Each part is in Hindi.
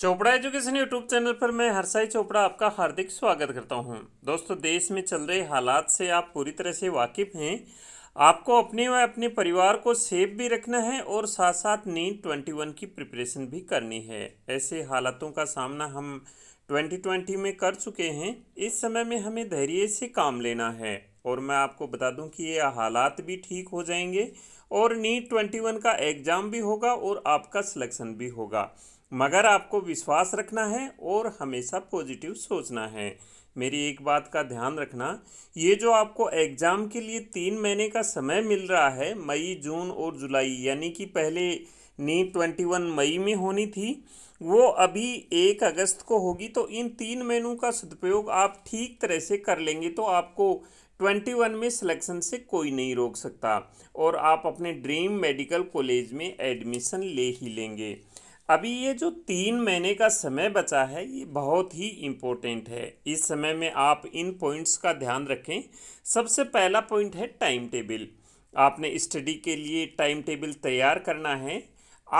चोपड़ा एजुकेशन यूट्यूब चैनल पर मैं हरसाई चोपड़ा आपका हार्दिक स्वागत करता हूं। दोस्तों देश में चल रहे हालात से आप पूरी तरह से वाकिफ़ हैं आपको अपने व अपने परिवार को सेफ भी रखना है और साथ साथ नीट ट्वेंटी वन की प्रिपरेशन भी करनी है ऐसे हालातों का सामना हम ट्वेंटी ट्वेंटी में कर चुके हैं इस समय में हमें धैर्य से काम लेना है और मैं आपको बता दूं कि ये हालात भी ठीक हो जाएंगे और नीट ट्वेंटी वन का एग्ज़ाम भी होगा और आपका सिलेक्शन भी होगा मगर आपको विश्वास रखना है और हमेशा पॉजिटिव सोचना है मेरी एक बात का ध्यान रखना ये जो आपको एग्ज़ाम के लिए तीन महीने का समय मिल रहा है मई जून और जुलाई यानी कि पहले नीट ट्वेंटी वन मई में होनी थी वो अभी एक अगस्त को होगी तो इन तीन महीनों का सदुपयोग आप ठीक तरह से कर लेंगे तो आपको ट्वेंटी वन में सिलेक्शन से कोई नहीं रोक सकता और आप अपने ड्रीम मेडिकल कॉलेज में एडमिशन ले ही लेंगे अभी ये जो तीन महीने का समय बचा है ये बहुत ही इम्पोर्टेंट है इस समय में आप इन पॉइंट्स का ध्यान रखें सबसे पहला पॉइंट है टाइम टेबल आपने स्टडी के लिए टाइम टेबल तैयार करना है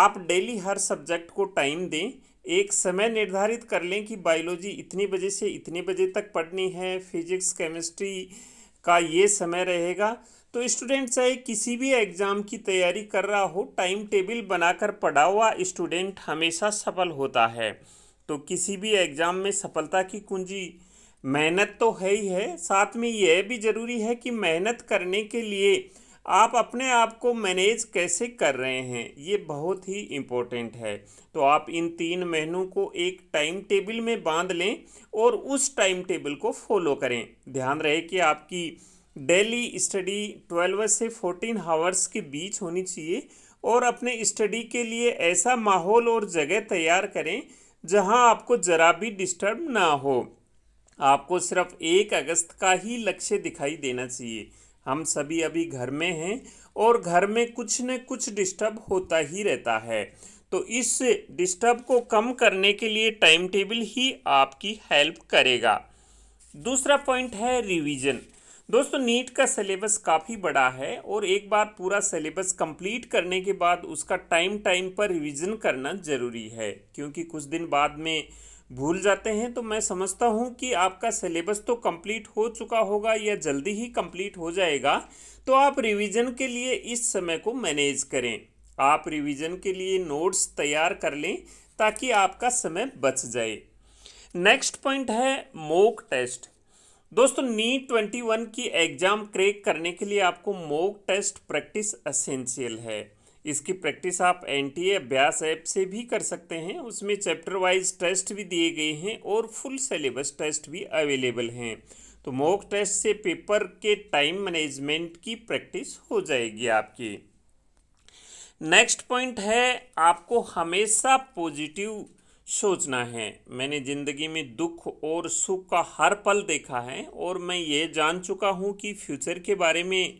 आप डेली हर सब्जेक्ट को टाइम दें एक समय निर्धारित कर लें कि बायोलॉजी इतनी बजे से इतनी बजे तक पढ़नी है फिजिक्स केमिस्ट्री का ये समय रहेगा तो स्टूडेंट चाहे किसी भी एग्ज़ाम की तैयारी कर रहा हो टाइम टेबल बनाकर पढ़ा हुआ स्टूडेंट हमेशा सफल होता है तो किसी भी एग्ज़ाम में सफलता की कुंजी मेहनत तो है ही है साथ में यह भी ज़रूरी है कि मेहनत करने के लिए आप अपने आप को मैनेज कैसे कर रहे हैं ये बहुत ही इम्पोर्टेंट है तो आप इन तीन महीनों को एक टाइम टेबल में बांध लें और उस टाइम टेबल को फॉलो करें ध्यान रहे कि आपकी डेली स्टडी ट्वेल्व से फोर्टीन हावर्स के बीच होनी चाहिए और अपने स्टडी के लिए ऐसा माहौल और जगह तैयार करें जहां आपको ज़रा भी डिस्टर्ब ना हो आपको सिर्फ एक अगस्त का ही लक्ष्य दिखाई देना चाहिए हम सभी अभी घर में हैं और घर में कुछ न कुछ डिस्टर्ब होता ही रहता है तो इस डिस्टर्ब को कम करने के लिए टाइम टेबल ही आपकी हेल्प करेगा दूसरा पॉइंट है रिवीजन दोस्तों नीट का सिलेबस काफ़ी बड़ा है और एक बार पूरा सिलेबस कंप्लीट करने के बाद उसका टाइम टाइम पर रिवीजन करना ज़रूरी है क्योंकि कुछ दिन बाद में भूल जाते हैं तो मैं समझता हूँ कि आपका सिलेबस तो कंप्लीट हो चुका होगा या जल्दी ही कंप्लीट हो जाएगा तो आप रिवीजन के लिए इस समय को मैनेज करें आप रिविज़न के लिए नोट्स तैयार कर लें ताकि आपका समय बच जाए नेक्स्ट पॉइंट है मोक टेस्ट दोस्तों नीट ट्वेंटी वन की एग्ज़ाम क्रेक करने के लिए आपको मोक टेस्ट प्रैक्टिस असेंशियल है इसकी प्रैक्टिस आप एन टी अभ्यास ऐप से भी कर सकते हैं उसमें चैप्टर वाइज टेस्ट भी दिए गए हैं और फुल सिलेबस टेस्ट भी अवेलेबल हैं तो मॉक टेस्ट से पेपर के टाइम मैनेजमेंट की प्रैक्टिस हो जाएगी आपकी नेक्स्ट पॉइंट है आपको हमेशा पॉजिटिव सोचना है मैंने ज़िंदगी में दुख और सुख का हर पल देखा है और मैं ये जान चुका हूँ कि फ्यूचर के बारे में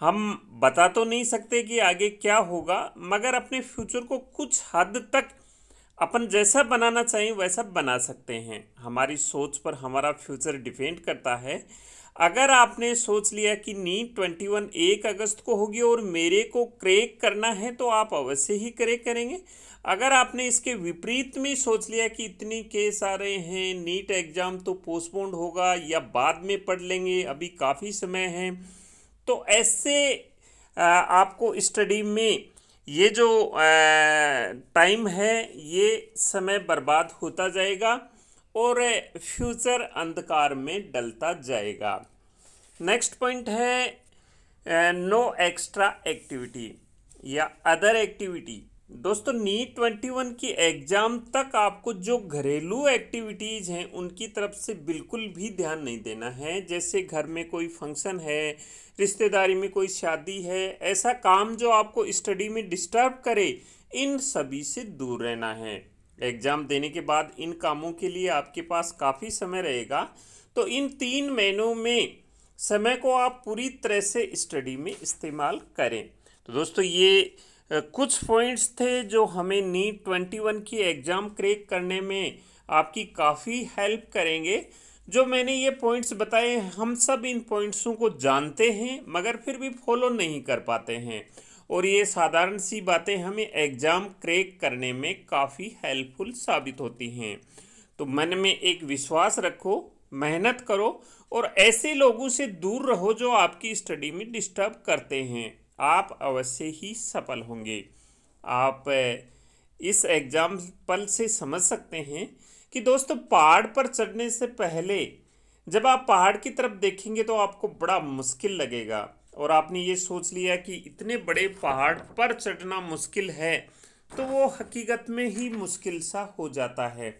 हम बता तो नहीं सकते कि आगे क्या होगा मगर अपने फ्यूचर को कुछ हद तक अपन जैसा बनाना चाहिए वैसा बना सकते हैं हमारी सोच पर हमारा फ्यूचर डिपेंड करता है अगर आपने सोच लिया कि नीट ट्वेंटी वन एक अगस्त को होगी और मेरे को क्रेक करना है तो आप अवश्य ही क्रेक करेंगे अगर आपने इसके विपरीत में सोच लिया कि इतने केस आ रहे हैं नीट एग्ज़ाम तो पोस्टपोन्ड होगा या बाद में पढ़ लेंगे अभी काफ़ी समय है तो ऐसे आपको स्टडी में ये जो टाइम है ये समय बर्बाद होता जाएगा और फ्यूचर अंधकार में डलता जाएगा नेक्स्ट पॉइंट है नो एक्स्ट्रा एक्टिविटी या अदर एक्टिविटी दोस्तों नीट ट्वेंटी वन की एग्ज़ाम तक आपको जो घरेलू एक्टिविटीज़ हैं उनकी तरफ से बिल्कुल भी ध्यान नहीं देना है जैसे घर में कोई फंक्शन है रिश्तेदारी में कोई शादी है ऐसा काम जो आपको स्टडी में डिस्टर्ब करे इन सभी से दूर रहना है एग्ज़ाम देने के बाद इन कामों के लिए आपके पास काफ़ी समय रहेगा तो इन तीन महीनों में समय को आप पूरी तरह से स्टडी में इस्तेमाल करें तो दोस्तों ये कुछ पॉइंट्स थे जो हमें नीट ट्वेंटी वन की एग्ज़ाम क्रेक करने में आपकी काफ़ी हेल्प करेंगे जो मैंने ये पॉइंट्स बताए हम सब इन पॉइंट्सों को जानते हैं मगर फिर भी फॉलो नहीं कर पाते हैं और ये साधारण सी बातें हमें एग्ज़ाम क्रेक करने में काफ़ी हेल्पफुल साबित होती हैं तो मन में एक विश्वास रखो मेहनत करो और ऐसे लोगों से दूर रहो जो आपकी स्टडी में डिस्टर्ब करते हैं आप अवश्य ही सफल होंगे आप इस एग्ज़ाम पल से समझ सकते हैं कि दोस्तों पहाड़ पर चढ़ने से पहले जब आप पहाड़ की तरफ देखेंगे तो आपको बड़ा मुश्किल लगेगा और आपने ये सोच लिया कि इतने बड़े पहाड़ पर चढ़ना मुश्किल है तो वो हकीकत में ही मुश्किल सा हो जाता है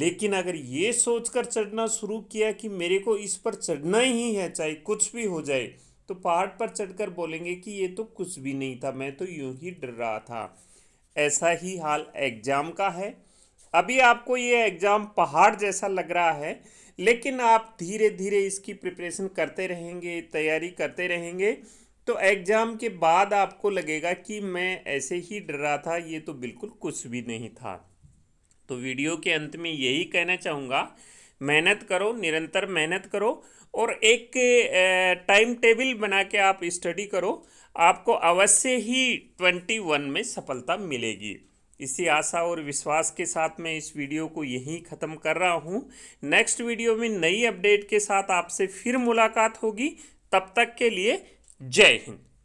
लेकिन अगर ये सोचकर चढ़ना शुरू किया कि मेरे को इस पर चढ़ना ही है चाहे कुछ भी हो जाए तो पहाड़ पर चढ़कर बोलेंगे कि ये तो कुछ भी नहीं था मैं तो यूं ही डर रहा था ऐसा ही हाल एग्ज़ाम का है अभी आपको ये एग्ज़ाम पहाड़ जैसा लग रहा है लेकिन आप धीरे धीरे इसकी प्रिपरेशन करते रहेंगे तैयारी करते रहेंगे तो एग्ज़ाम के बाद आपको लगेगा कि मैं ऐसे ही डर रहा था ये तो बिल्कुल कुछ भी नहीं था तो वीडियो के अंत में यही कहना चाहूँगा मेहनत करो निरंतर मेहनत करो और एक टाइम टेबल बना के आप स्टडी करो आपको अवश्य ही ट्वेंटी वन में सफलता मिलेगी इसी आशा और विश्वास के साथ मैं इस वीडियो को यहीं ख़त्म कर रहा हूँ नेक्स्ट वीडियो में नई अपडेट के साथ आपसे फिर मुलाकात होगी तब तक के लिए जय हिंद